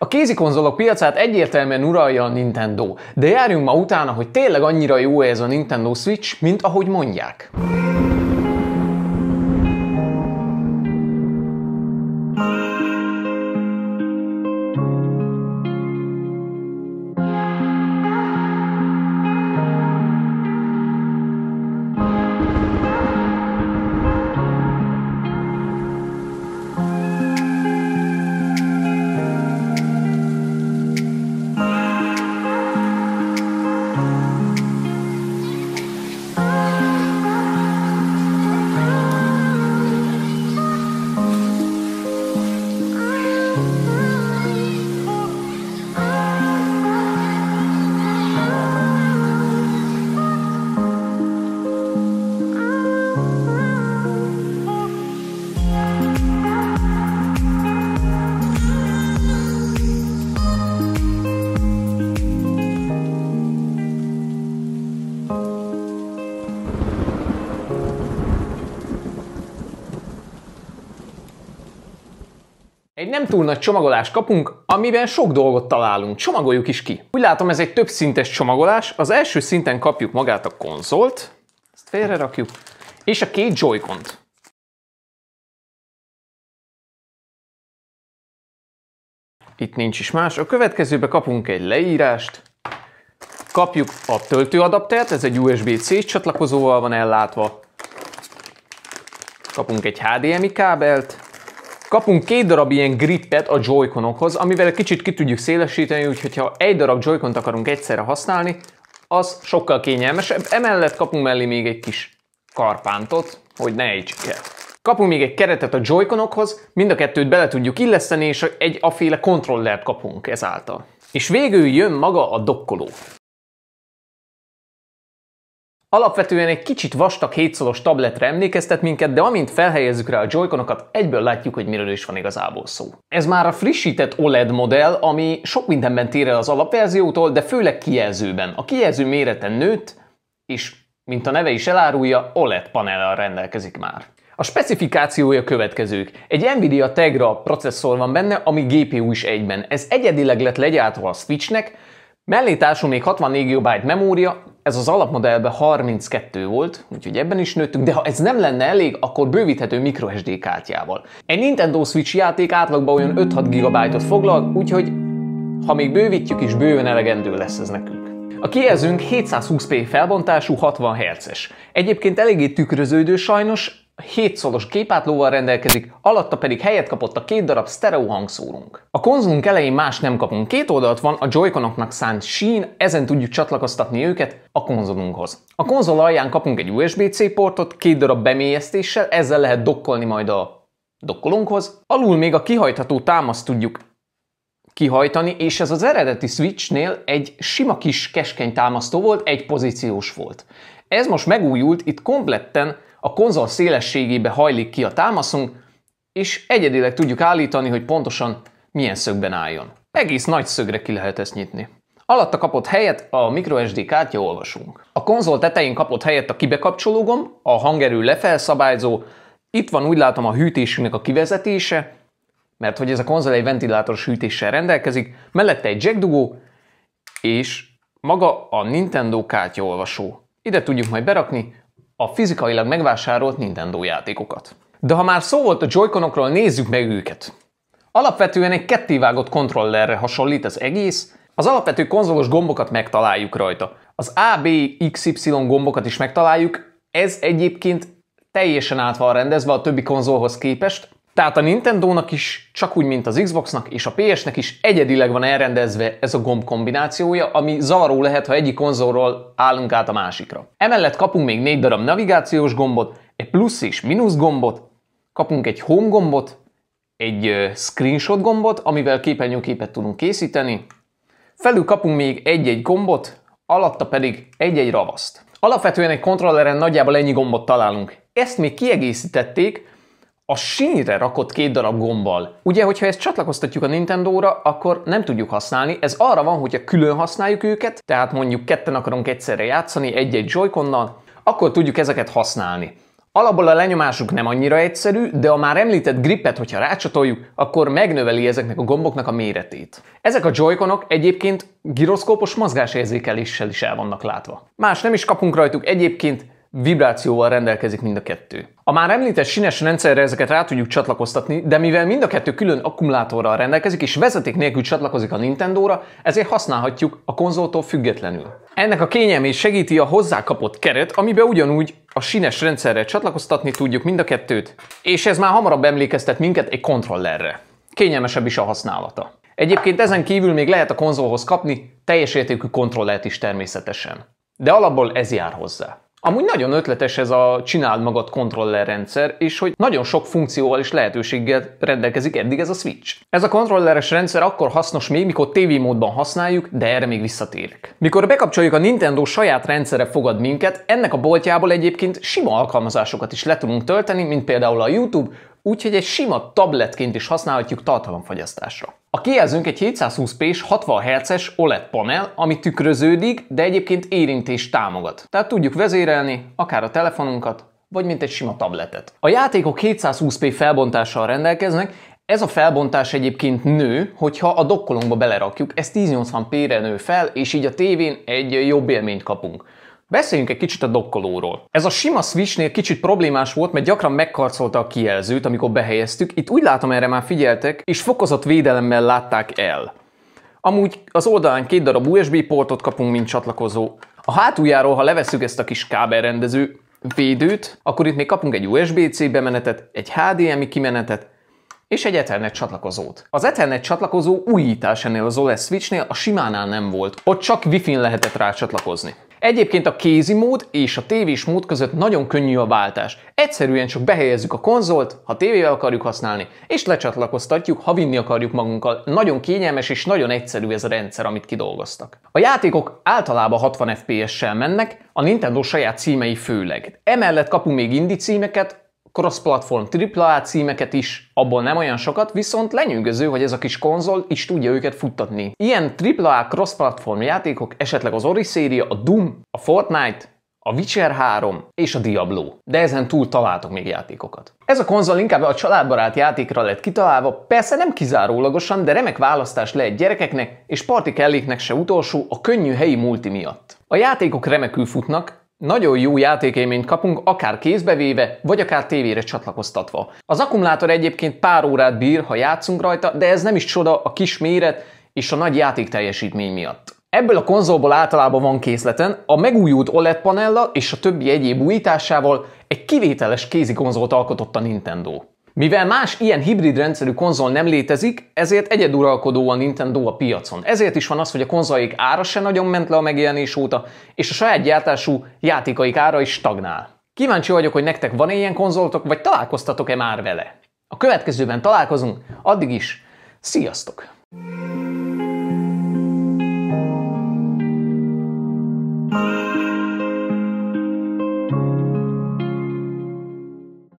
A kézi konzolok piacát egyértelműen uralja a Nintendo, de járjunk ma utána, hogy tényleg annyira jó ez a Nintendo Switch, mint ahogy mondják. egy nem túl nagy csomagolást kapunk, amiben sok dolgot találunk. Csomagoljuk is ki. Úgy látom, ez egy több szintes csomagolás. Az első szinten kapjuk magát a konzolt, ezt félre rakjuk, és a két joy -Cont. Itt nincs is más. A következőbe kapunk egy leírást, kapjuk a töltőadaptert, ez egy USB-C csatlakozóval van ellátva, kapunk egy HDMI kábelt, Kapunk két darab ilyen grippet a joy amivel egy kicsit ki tudjuk szélesíteni, úgyhogy ha egy darab joy akarunk egyszerre használni, az sokkal kényelmesebb. Emellett kapunk mellé még egy kis karpántot, hogy ne ejtsük el. Kapunk még egy keretet a joy mind a kettőt bele tudjuk illeszteni, és egy aféle kontrollert kapunk ezáltal. És végül jön maga a dokkoló. Alapvetően egy kicsit vastag 7 tabletre emlékeztet minket, de amint felhelyezzük rá a joyconokat, egyből látjuk, hogy miről is van igazából szó. Ez már a frissített OLED modell, ami sok mindenben tér el az alapverziótól, de főleg kijelzőben. A kijelző mérete nőtt, és mint a neve is elárulja, OLED panellel rendelkezik már. A specifikációja következők. Egy Nvidia Tegra processzor van benne, ami GPU is egyben. Ez egyedileg lett legyártva a Switchnek, mellé társul még 64 GB memória, ez az alapmodellben 32 volt, úgyhogy ebben is nőttünk, de ha ez nem lenne elég, akkor bővíthető microSD kártyával. Egy Nintendo Switch játék átlagban olyan 5-6 GB-ot foglal, úgyhogy ha még bővítjük is, bőven elegendő lesz ez nekünk. A kijelzőnk 720p felbontású 60 Hz-es. Egyébként eléggé tükröződő sajnos, hétszoros képátlóval rendelkezik, alatta pedig helyet kapott a két darab stereo hangszórunk. A konzolunk elején más nem kapunk, két oldalt van a Joy-Conoknak szánt sín, ezen tudjuk csatlakoztatni őket a konzolunkhoz. A konzol alján kapunk egy USB-C portot, két darab bemélyeztéssel, ezzel lehet dokkolni majd a dokkolunkhoz. Alul még a kihajtható támaszt tudjuk kihajtani, és ez az eredeti Switchnél egy sima kis keskeny támasztó volt, egy pozíciós volt. Ez most megújult, itt kompletten a konzol szélességébe hajlik ki a támaszunk, és egyedileg tudjuk állítani, hogy pontosan milyen szögben álljon. Egész nagy szögre ki lehet ezt nyitni. Alatta kapott helyet a microSD kártya olvasunk. A konzol tetején kapott helyet a kibekapcsológom, a hangerő lefelszabályzó, itt van úgy látom a hűtésünknek a kivezetése, mert hogy ez a konzol egy ventilátoros hűtéssel rendelkezik, mellette egy jackdugó, és maga a Nintendo kártyaolvasó. Ide tudjuk majd berakni, a fizikailag megvásárolt Nintendo játékokat. De ha már szó volt a joyconokról, nézzük meg őket. Alapvetően egy kettévágott kontrollerre hasonlít az egész, az alapvető konzolos gombokat megtaláljuk rajta. Az A, B, X, Y gombokat is megtaláljuk, ez egyébként teljesen át van rendezve a többi konzolhoz képest, tehát a Nintendo-nak is, csak úgy, mint az Xbox-nak és a PS-nek is egyedileg van elrendezve ez a gomb kombinációja, ami zavaró lehet, ha egyik konzolról állunk át a másikra. Emellett kapunk még négy darab navigációs gombot, egy plusz és mínusz gombot, kapunk egy home gombot, egy screenshot gombot, amivel képernyőképet tudunk készíteni, felül kapunk még egy-egy gombot, alatta pedig egy-egy ravaszt. Alapvetően egy kontrolleren nagyjából ennyi gombot találunk. Ezt még kiegészítették, a sínyre rakott két darab gombbal. Ugye, hogyha ezt csatlakoztatjuk a Nintendo-ra, akkor nem tudjuk használni, ez arra van, hogyha külön használjuk őket, tehát mondjuk ketten akarunk egyszerre játszani egy-egy joy akkor tudjuk ezeket használni. Alapból a lenyomásuk nem annyira egyszerű, de a már említett grippet, hogyha rácsatoljuk, akkor megnöveli ezeknek a gomboknak a méretét. Ezek a joyconok egyébként gyroszkópos mozgásérzékeléssel is el vannak látva. Más nem is kapunk rajtuk egyébként, vibrációval rendelkezik mind a kettő. A már említett sines rendszerre ezeket rá tudjuk csatlakoztatni, de mivel mind a kettő külön akkumulátorral rendelkezik és vezeték nélkül csatlakozik a Nintendo-ra, ezért használhatjuk a konzoltól függetlenül. Ennek a kényelmét segíti a hozzá kapott keret, amiben ugyanúgy a sines rendszerre csatlakoztatni tudjuk mind a kettőt, és ez már hamarabb emlékeztet minket egy kontrollerre. Kényelmesebb is a használata. Egyébként ezen kívül még lehet a konzolhoz kapni teljes értékű kontrollert is természetesen. De alapból ez jár hozzá. Amúgy nagyon ötletes ez a csináld magad rendszer és hogy nagyon sok funkcióval és lehetőséggel rendelkezik eddig ez a Switch. Ez a kontrolleres rendszer akkor hasznos még, mikor TV módban használjuk, de erre még visszatérek. Mikor bekapcsoljuk a Nintendo saját rendszere fogad minket, ennek a boltjából egyébként sima alkalmazásokat is le tudunk tölteni, mint például a YouTube, úgyhogy egy sima tabletként is használhatjuk tartalomfogyasztásra. A kijelzőnk egy 720p-s 60 Hz-es OLED panel, ami tükröződik, de egyébként érintés támogat. Tehát tudjuk vezérelni akár a telefonunkat, vagy mint egy sima tabletet. A játékok 720p felbontással rendelkeznek, ez a felbontás egyébként nő, hogyha a dokkolónkba belerakjuk, ez 1080p-re nő fel, és így a tévén egy jobb élményt kapunk. Beszéljünk egy kicsit a dokkolóról. Ez a sima switchnél kicsit problémás volt, mert gyakran megkarcolta a kijelzőt, amikor behelyeztük. Itt úgy látom erre már figyeltek, és fokozott védelemmel látták el. Amúgy az oldalán két darab USB portot kapunk, mint csatlakozó. A hátuljáról, ha levesszük ezt a kis kábelrendező védőt, akkor itt még kapunk egy USB-C bemenetet, egy HDMI kimenetet, és egy Ethernet csatlakozót. Az Ethernet csatlakozó újítás ennél az OLED switchnél a simánál nem volt, ott csak Wi-Fi-n lehetett rá csatlakozni. Egyébként a kézi mód és a tévés mód között nagyon könnyű a váltás. Egyszerűen csak behelyezzük a konzolt, ha tévével akarjuk használni, és lecsatlakoztatjuk, ha vinni akarjuk magunkkal. Nagyon kényelmes és nagyon egyszerű ez a rendszer, amit kidolgoztak. A játékok általában 60 FPS-sel mennek, a Nintendo saját címei főleg. Emellett kapunk még indie címeket, cross-platform AAA címeket is, abból nem olyan sokat, viszont lenyűgöző, hogy ez a kis konzol is tudja őket futtatni. Ilyen AAA cross-platform játékok esetleg az Ori széria, a Doom, a Fortnite, a Witcher 3 és a Diablo. De ezen túl találtok még játékokat. Ez a konzol inkább a családbarát játékra lett kitalálva, persze nem kizárólagosan, de remek választás lehet gyerekeknek és parti kelléknek se utolsó a könnyű helyi multi miatt. A játékok remekül futnak, nagyon jó játékélményt kapunk, akár kézbe véve, vagy akár tévére csatlakoztatva. Az akkumulátor egyébként pár órát bír, ha játszunk rajta, de ez nem is csoda a kis méret és a nagy játék teljesítmény miatt. Ebből a konzolból általában van készleten, a megújult OLED panella és a többi egyéb újításával egy kivételes kézi konzolt alkotott a Nintendo. Mivel más ilyen hibrid rendszerű konzol nem létezik, ezért egyeduralkodó a Nintendo a piacon. Ezért is van az, hogy a konzolik ára se nagyon ment le a megjelenés óta, és a saját gyártású játékaik ára is stagnál. Kíváncsi vagyok, hogy nektek van-e ilyen konzoltok, vagy találkoztatok-e már vele. A következőben találkozunk, addig is, sziasztok!